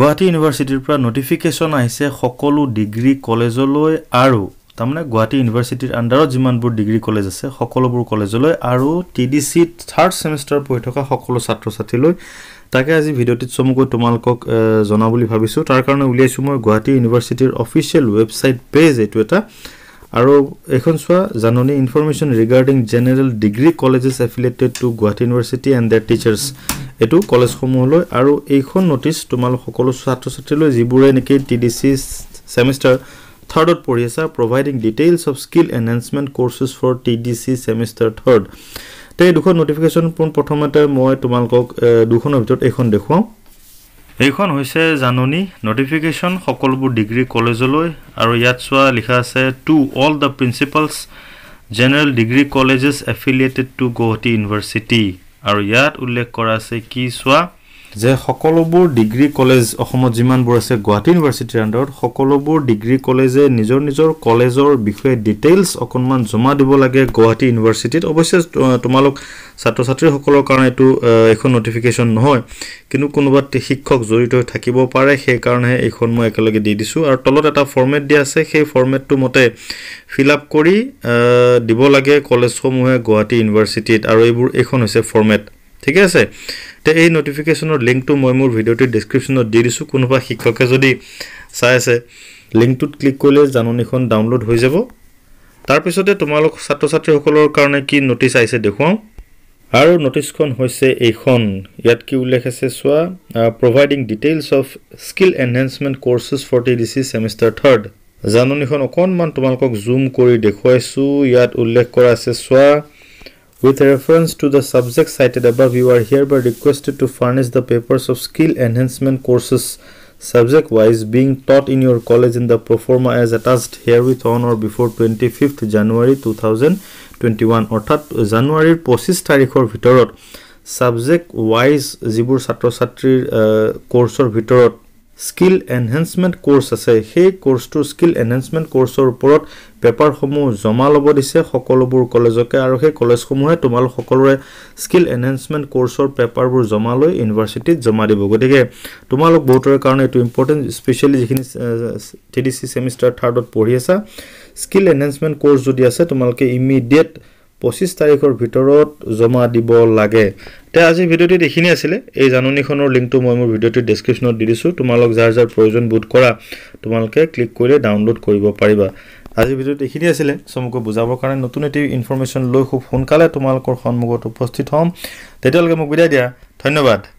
গুৱাহাটী ইউনিভাৰ্চিটিৰ পৰা নটিফিকেশ্যন আহিছে সকলো ডিগ্ৰী কলেজলৈ আৰু তাৰমানে গুৱাহাটী ইউনিভাৰ্চিটিৰ আণ্ডাৰত যিমানবোৰ ডিগ্ৰী কলেজ আছে সকলোবোৰ কলেজলৈ আৰু টি ডি চিত থাৰ্ড ছেমিষ্টাৰ পঢ়ি থকা সকলো ছাত্ৰ ছাত্ৰীলৈ তাকে আজি ভিডিঅ'টিত চমুকৈ তোমালোকক জনাওঁ বুলি ভাবিছোঁ তাৰ কাৰণে উলিয়াইছোঁ মই গুৱাহাটী ইউনিভাৰ্চিটিৰ অফিচিয়েল ৱেবছাইট পেজ এইটো এটা আৰু এইখন চোৱা জাননী information regarding general degree colleges affiliated to Guwahati university and their teachers এইটো কলেজসমূহলৈ আৰু এইখন নটিছ তোমালোক সকলো ছাত্ৰ ছাত্ৰীলৈ যিবোৰে নেকি টি ডি চি ছেমিষ্টাৰ থাৰ্ডত পঢ়ি আছা providing details of skill enhancement courses for T D C semester third তে এই দুখন নটিফিকেশ্যন পোন প্ৰথমতে মই তোমালোকক দুখনৰ ভিতৰত এইখন দেখুৱাওঁ এইখন হৈছে জাননী নটিফিকেশ্যন সকলোবোৰ ডিগ্ৰী কলেজলৈ আৰু ইয়াত চোৱা লিখা আছে to all the principals general degree colleges affiliated to Guwahati university আৰু ইয়াত উল্লেখ কৰা আছে কি চোৱা যে সকলোবোৰ ডিগ্ৰী কলেজ অসমত যিমানবোৰ আছে গুৱাহাটী ইউনিভাৰ্চিটিৰ আণ্ডাৰত সকলোবোৰ ডিগ্ৰী কলেজে নিজৰ নিজৰ কলেজৰ বিষয়ে ডিটেইলছ অকণমান জমা দিব লাগে গুৱাহাটী ইউনিভাৰ্চিটিত অৱশ্যে তোমালোক ছাত্ৰ ছাত্ৰীসকলৰ কাৰণে এইটো এইখন নটিফিকেশ্যন নহয় কিন্তু কোনোবা শিক্ষক জড়িত হৈ থাকিব পাৰে সেইকাৰণেহে এইখন মই একেলগে দি দিছোঁ আৰু তলত এটা ফৰ্মেট দিয়া আছে সেই ফৰ্মেটটো মতে ফিল আপ কৰি দিব লাগে কলেজসমূহে গুৱাহাটী ইউনিভাৰ্চিটিত আৰু এইবোৰ এইখন হৈছে ফৰ্মেট ঠিকে আছে এতিয়া এই ন'টিফিকেশ্যনৰ লিংকটো মই মোৰ ভিডিঅ'টোৰ ডিছক্ৰিপশ্যনত দি দিছোঁ কোনোবা শিক্ষকে যদি চাই আছে লিংকটোত ক্লিক কৰিলে জাননীখন ডাউনলোড হৈ যাব তাৰপিছতে তোমালোক ছাত্ৰ ছাত্ৰীসকলৰ কাৰণে কি নটিচ আহিছে দেখুৱাওঁ আৰু নটিচখন হৈছে এইখন ইয়াত কি উল্লেখ আছে চোৱা providing details of skill enhancement courses for T D C semester third জাননীখন অকণমান তোমালোকক জুম কৰি দেখুৱাইছোঁ ইয়াত উল্লেখ কৰা আছে চোৱা With reference to the subject cited above, you are hereby requested to furnish the papers of skill enhancement courses subject wise being taught in your college in the pro forma as attached herewith on or before 25th January 2021. Or January posis tarikor vitorot subject wise zibur satro satri uh, course or vitorot skill enhancement course আছে সেই কোৰ্চটো skill enhancement কোৰ্চৰ ওপৰত পেপাৰসমূহ জমা ল'ব দিছে সকলোবোৰ কলেজকে আৰু সেই কলেজসমূহে তোমালোক সকলোৰে স্কিল এনহেঞ্চমেণ্ট কোৰ্চৰ পেপাৰবোৰ জমা লৈ ইউনিভাৰ্চিটিত জমা দিব গতিকে তোমালোক বহুতৰে কাৰণে এইটো ইম্পৰ্টেণ্ট স্পেচিয়েলি যিখিনি থ্ৰী ডি চি ছেমিষ্টাৰ থাৰ্ডত পঢ়ি আছা স্কিল এনহেঞ্চমেণ্ট কোৰ্চ যদি আছে তোমালোকে ইমিডিয়েট পঁচিছ তাৰিখৰ ভিতৰত জমা দিব লাগে তে আজি ভিডিঅ'টোত এইখিনি আছিলে এই জাননীখনৰ লিংকটো মই মোৰ ভিডিঅ'টোৰ ডেছক্ৰিপশ্যনত দি দিছোঁ তোমালোক যাৰ যাৰ প্ৰয়োজন বোধ কৰা তোমালোকে ক্লিক কৰিলে ডাউনলোড কৰিব পাৰিবা আজি ভিডিঅ'ত এইখিনি আছিলে চমুকৈ বুজাবৰ কাৰণে নতুন এটি ইনফৰ্মেশ্যন লৈ খুব সোনকালে তোমালোকৰ সন্মুখত উপস্থিত হ'ম তেতিয়ালৈকে মোক বিদায় দিয়া ধন্যবাদ